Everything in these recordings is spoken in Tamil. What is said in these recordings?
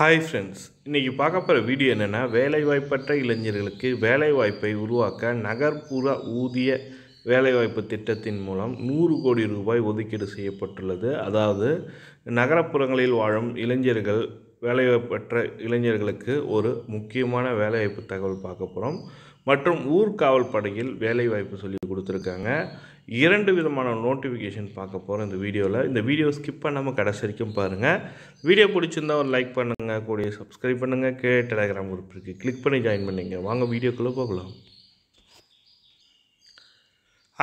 ஹாய் ஃப்ரெண்ட்ஸ் இன்றைக்கி பார்க்க போகிற வீடியோ என்னென்னா வேலைவாய்ப்பற்ற இளைஞர்களுக்கு வேலைவாய்ப்பை உருவாக்க நகர்ப்புற ஊதிய வேலைவாய்ப்பு திட்டத்தின் மூலம் நூறு கோடி ரூபாய் ஒதுக்கீடு செய்யப்பட்டுள்ளது அதாவது நகரப்புறங்களில் வாழும் இளைஞர்கள் வேலைவாய்ப்பற்ற இளைஞர்களுக்கு ஒரு முக்கியமான வேலைவாய்ப்பு தகவல் பார்க்க போகிறோம் மற்றும் ஊர்காவல் படையில் வேலைவாய்ப்பு சொல்லி கொடுத்துருக்காங்க இரண்டு விதமான நோட்டிஃபிகேஷன் பார்க்க போகிறோம் இந்த வீடியோவில் இந்த வீடியோ ஸ்கிப் பண்ணாமல் கடைசி வரைக்கும் பாருங்கள் வீடியோ பிடிச்சிருந்தால் ஒரு லைக் பண்ணுங்கள் கூடிய சப்ஸ்கிரைப் பண்ணுங்கள் கே டெலகிராம் குரூப் இருக்குது கிளிக் பண்ணி ஜாயின் பண்ணிங்க வாங்க வீடியோக்குள்ளே போகலாம்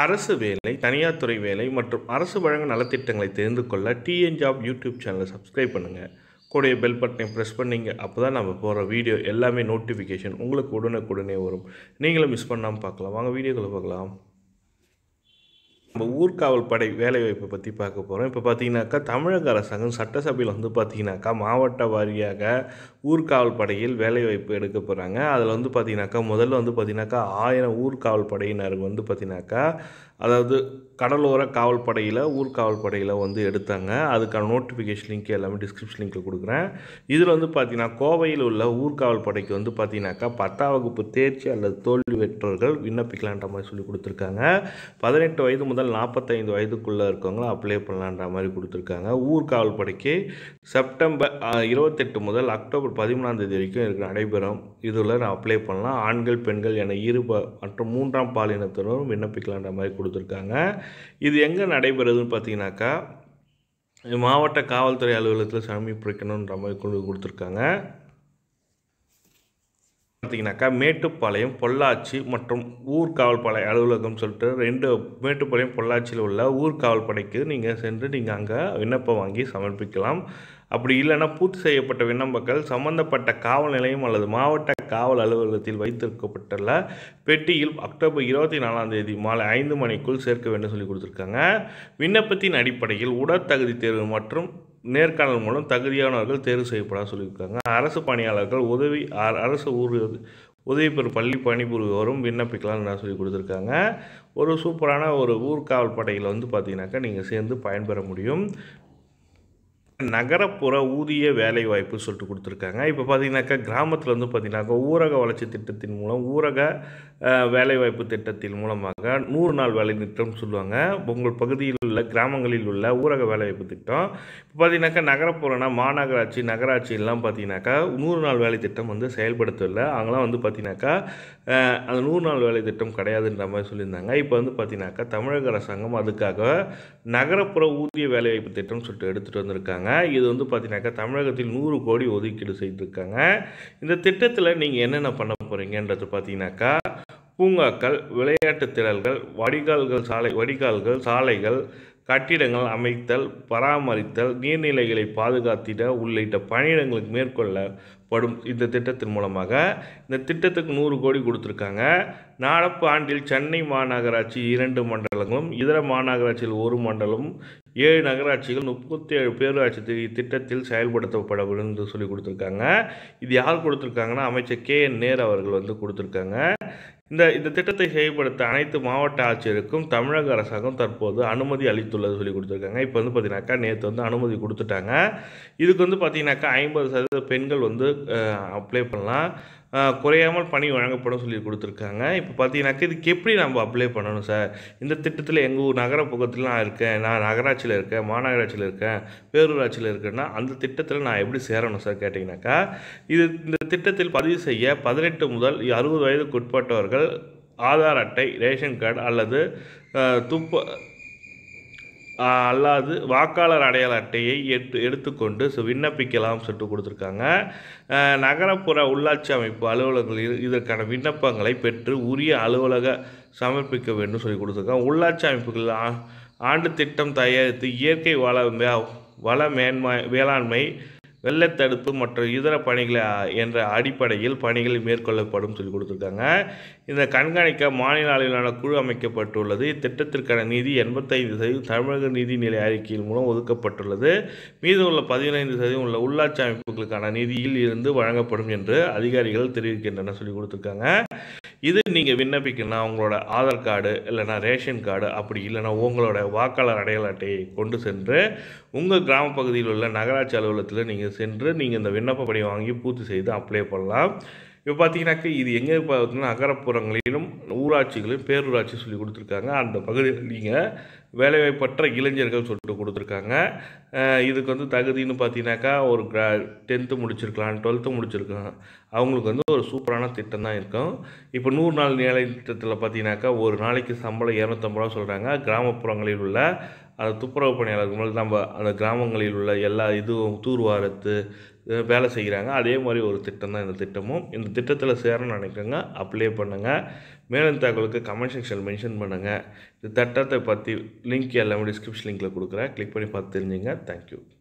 அரசு வேலை தனியார் துறை வேலை மற்றும் அரசு வழங்க நலத்திட்டங்களை தெரிந்து கொள்ள டிஎன் ஜாப் யூடியூப் சேனலை சப்ஸ்கிரைப் பண்ணுங்கள் கூடிய பெல் பட்டனை ப்ரெஸ் பண்ணிங்க அப்போ தான் நம்ம போகிற வீடியோ எல்லாமே நோட்டிஃபிகேஷன் உங்களுக்கு உடனே உடனே வரும் நீங்களும் மிஸ் பண்ணாமல் பார்க்கலாம் வாங்க வீடியோக்களை பார்க்கலாம் நம்ம ஊர்காவல் படை வேலைவாய்ப்பை பற்றி பார்க்க போகிறோம் இப்போ பார்த்தீங்கன்னாக்கா தமிழக அரசாங்கம் சட்டசபையில் வந்து பார்த்திங்கனாக்கா மாவட்ட வாரியாக ஊர்காவல் படையில் வேலைவாய்ப்பு எடுக்க போகிறாங்க அதில் வந்து பார்த்திங்கனாக்கா முதல்ல வந்து பார்த்திங்கனாக்கா ஆயிரம் ஊர்காவல் படையினருக்கு வந்து பார்த்திங்கனாக்கா அதாவது கடலோர காவல்படையில் ஊர் காவல்படையில் வந்து எடுத்தாங்க அதுக்கான நோட்டிஃபிகேஷன் லிங்க் எல்லாமே டிஸ்கிரிப்ஷன் லிங்க்கில் கொடுக்குறேன் இதில் வந்து பார்த்தீங்கன்னா கோவையில் உள்ள ஊர் காவல்படைக்கு வந்து பார்த்தீங்கன்னாக்கா பத்தாம் வகுப்பு தேர்ச்சி அல்லது தோல்வி பெற்றவர்கள் விண்ணப்பிக்கலான்ற மாதிரி சொல்லி கொடுத்துருக்காங்க பதினெட்டு வயது முதல் நாற்பத்தைந்து வயதுக்குள்ளே இருக்கவங்களும் அப்ளை பண்ணலான்ற மாதிரி கொடுத்துருக்காங்க ஊர் காவல்படைக்கு செப்டம்பர் இருபத்தெட்டு முதல் அக்டோபர் பதிமூணாம் தேதி வரைக்கும் இருக்கிற நடைபெறும் இதில் நான் அப்ளை பண்ணலாம் ஆண்கள் பெண்கள் என இரு மற்றும் மூன்றாம் பாலினத்தினரும் விண்ணப்பிக்கலான்ற மாதிரி கொடு கொடுத்துருக்காங்க இது எங்கே நடைபெறுதுன்னு பார்த்தீங்கன்னாக்கா மாவட்ட காவல்துறை அலுவலகத்தில் சமர்ப்பிக்கணுன்ற மாதிரி கொண்டு கொடுத்துருக்காங்க பார்த்தீங்கன்னாக்கா மேட்டுப்பாளையம் பொள்ளாச்சி மற்றும் ஊர்காவல்படை அலுவலகம் சொல்லிட்டு ரெண்டு மேட்டுப்பாளையம் பொள்ளாச்சியில் உள்ள ஊர்காவல்படைக்கு நீங்கள் சென்று நீங்கள் அங்கே விண்ணப்பம் வாங்கி சமர்ப்பிக்கலாம் அப்படி இல்லைன்னா பூர்த்தி செய்யப்பட்ட விண்ணப்பங்கள் சம்மந்தப்பட்ட காவல் நிலையம் அல்லது மாவட்ட காவல் அலுவலகத்தில் வைத்திருக்கப்பட்டுள்ள பெட்டியில் அக்டோபர் இருபத்தி நாலாம் தேதி மாலை ஐந்து மணிக்குள் சேர்க்க வேண்டும் சொல்லி கொடுத்துருக்காங்க விண்ணப்பத்தின் அடிப்படையில் உடற்தகுதி தேர்வு மற்றும் நேர்காணல் மூலம் தகுதியானவர்கள் தேர்வு செய்யப்பட சொல்லியிருக்காங்க அரசு பணியாளர்கள் உதவி அரசு ஊர் உதவி பெறும் பள்ளி பணிபுரிவோரும் விண்ணப்பிக்கலாம் சொல்லி கொடுத்துருக்காங்க ஒரு சூப்பரான ஒரு ஊர்காவல் படையில் வந்து பார்த்தீங்கன்னாக்கா நீங்கள் சேர்ந்து பயன்பெற முடியும் நகரப்புற ஊதிய வேலைவாய்ப்பு சொல்லிட்டு கொடுத்துருக்காங்க இப்போ பார்த்தீங்கன்னாக்கா கிராமத்தில் வந்து பார்த்தீங்கன்னாக்கா ஊரக வளர்ச்சி திட்டத்தின் மூலம் ஊரக வேலைவாய்ப்பு திட்டத்தின் மூலமாக நூறு நாள் வேலை திட்டம் சொல்லுவாங்க உங்கள் பகுதியில் உள்ள கிராமங்களில் உள்ள ஊரக வேலைவாய்ப்பு திட்டம் இப்போ பார்த்தீங்கன்னாக்கா நகரப்புறம்னா மாநகராட்சி நகராட்சி எல்லாம் பார்த்தீங்கன்னாக்கா நூறு நாள் வேலை திட்டம் வந்து செயல்படுத்தவில்லை அவங்களாம் வந்து பார்த்தீங்கன்னாக்கா அந்த நூறு நாள் வேலை திட்டம் கிடையாதுன்ற மாதிரி சொல்லியிருந்தாங்க இப்போ வந்து பார்த்தீங்கன்னாக்கா தமிழக அரசாங்கம் அதுக்காக நகரப்புற ஊதிய வேலைவாய்ப்பு திட்டம் சொல்லிட்டு எடுத்துகிட்டு வந்திருக்காங்க இருக்காங்க இது வந்து பார்த்தீங்கன்னாக்கா தமிழகத்தில் நூறு கோடி ஒதுக்கீடு செய்திருக்காங்க இந்த திட்டத்தில் நீங்கள் என்னென்ன பண்ண போகிறீங்கன்றது பார்த்தீங்கன்னாக்கா பூங்காக்கள் விளையாட்டுத் திடல்கள் வடிகால்கள் சாலை வடிகால்கள் சாலைகள் கட்டிடங்கள் அமைத்தல் பராமரித்தல் நீர்நிலைகளை பாதுகாத்திட உள்ளிட்ட பணியிடங்களுக்கு மேற்கொள்ள படும் இந்த திட்டத்தின் மூலமாக இந்த திட்டத்துக்கு நூறு கோடி கொடுத்துருக்காங்க நடப்பு ஆண்டில் சென்னை மாநகராட்சி இரண்டு மண்டலங்களும் இதர மாநகராட்சியில் ஒரு மண்டலம் ஏழு நகராட்சிகள் முப்பத்தி ஏழு பேரூராட்சி திட்டத்தில் செயல்படுத்தப்படவில்லை சொல்லி கொடுத்துருக்காங்க இது யார் கொடுத்துருக்காங்கன்னா அமைச்சர் கே என் நேர் அவர்கள் வந்து கொடுத்துருக்காங்க இந்த இந்த திட்டத்தை செயல்படுத்த அனைத்து மாவட்ட ஆட்சியருக்கும் தமிழக அரசாங்கம் தற்போது அனுமதி அளித்துள்ளது சொல்லி கொடுத்துருக்காங்க இப்போ வந்து பார்த்தீங்கன்னாக்கா நேற்று வந்து அனுமதி கொடுத்துட்டாங்க இதுக்கு வந்து பார்த்தீங்கன்னாக்கா ஐம்பது சதவீத பெண்கள் வந்து அப்ளை பண்ணலாம் குறையாமல் பணி வழங்கப்படும் சொல்லி கொடுத்துருக்காங்க இப்போ பார்த்தீங்கன்னாக்கா இதுக்கு எப்படி நம்ம அப்ளை பண்ணணும் சார் இந்த திட்டத்தில் எங்கள் ஊர் நகர பக்கத்தில் நான் இருக்கேன் நான் நகராட்சியில் இருக்கேன் மாநகராட்சியில் இருக்கேன் பேரூராட்சியில் இருக்கேன்னா அந்த திட்டத்தில் நான் எப்படி சேரணும் சார் கேட்டிங்கனாக்கா இது இந்த திட்டத்தில் பதிவு செய்ய பதினெட்டு முதல் அறுபது வயதுக்குட்பட்டவர்கள் ஆதார் அட்டை ரேஷன் கார்டு அல்லது துப்ப அல்லாது வாக்காளர் அடையாள அட்டையை எடுத்து எடுத்துக்கொண்டு விண்ணப்பிக்கலாம் சொல்லிட்டு கொடுத்துருக்காங்க நகரப்புற உள்ளாட்சி அமைப்பு அலுவலகங்கள் இதற்கான விண்ணப்பங்களை பெற்று உரிய அலுவலக சமர்ப்பிக்க வேண்டும் சொல்லி கொடுத்துருக்காங்க உள்ளாட்சி அமைப்புகளில் ஆண்டு திட்டம் தயாரித்து இயற்கை வள வள மேன்மை வேளாண்மை வெள்ளத்தடுப்பு மற்றும் இதர பணிகளை என்ற அடிப்படையில் பணிகள் மேற்கொள்ளப்படும் சொல்லி கொடுத்துருக்காங்க இந்த கண்காணிக்க மாநில அளவிலான குழு அமைக்கப்பட்டுள்ளது இத்திட்டத்திற்கான நிதி எண்பத்தைந்து சதவீதம் தமிழக நிதிநிலை அறிக்கையின் மூலம் ஒதுக்கப்பட்டுள்ளது மீதமுள்ள பதினைந்து சதவீதம் உள்ள உள்ளாட்சி அமைப்புகளுக்கான நிதியில் இருந்து வழங்கப்படும் என்று அதிகாரிகள் தெரிவிக்கின்றனர் சொல்லி கொடுத்துருக்காங்க இது நீங்கள் விண்ணப்பிக்கணும்னா உங்களோட ஆதார் கார்டு இல்லைனா ரேஷன் கார்டு அப்படி இல்லைனா உங்களோட வாக்காளர் அடையாள அட்டையை கொண்டு சென்று உங்கள் கிராம பகுதியில் உள்ள நகராட்சி அலுவலகத்தில் நீங்கள் சென்று நீங்கள் இந்த விண்ணப்ப படி வாங்கி பூர்த்தி செய்து அப்ளை பண்ணலாம் இப்போ பார்த்தீங்கன்னாக்க இது எங்கே பார்த்தீங்கன்னா நகரப்புறங்களிலும் ஊராட்சிகளிலும் பேரூராட்சி சொல்லி கொடுத்துருக்காங்க அந்த பகுதியில் நீங்கள் வேலைவாய்ப்பற்ற இளைஞர்கள் சொல்லிட்டு கொடுத்துருக்காங்க இதுக்கு வந்து தகுதின்னு பார்த்தீங்கன்னாக்கா ஒரு கிரா டென்த்து முடிச்சிருக்கலாம் டுவெல்த்து முடிச்சிருக்கலாம் அவங்களுக்கு வந்து ஒரு சூப்பரான திட்டம் தான் இருக்கும் இப்போ நூறு நாள் நிலை திட்டத்தில் பார்த்தீங்கன்னாக்கா ஒரு நாளைக்கு சம்பளம் இரநூத்தம்பது ரூபா சொல்கிறாங்க கிராமப்புறங்களில் உள்ள அந்த துப்புரவு பணியாளர்கள் நம்ம அந்த கிராமங்களில் உள்ள எல்லா இதுவும் தூர்வாரத்து வேலை செய்கிறாங்க அதே மாதிரி ஒரு திட்டம் தான் இந்த திட்டமும் இந்த திட்டத்தில் சேரணும்னு நினைக்கிறங்க அப்ளை பண்ணுங்கள் மேலும் தகவலுக்கு கமெண்ட் செக்ஷன் மென்ஷன் பண்ணுங்கள் இந்த திட்டத்தை பற்றி லிங்க் எல்லாமே டிஸ்கிரிப்ஷன் லிங்க்கில் கொடுக்குறேன் கிளிக் பண்ணி பார்த்து தெரிஞ்சுங்க தேங்க்யூ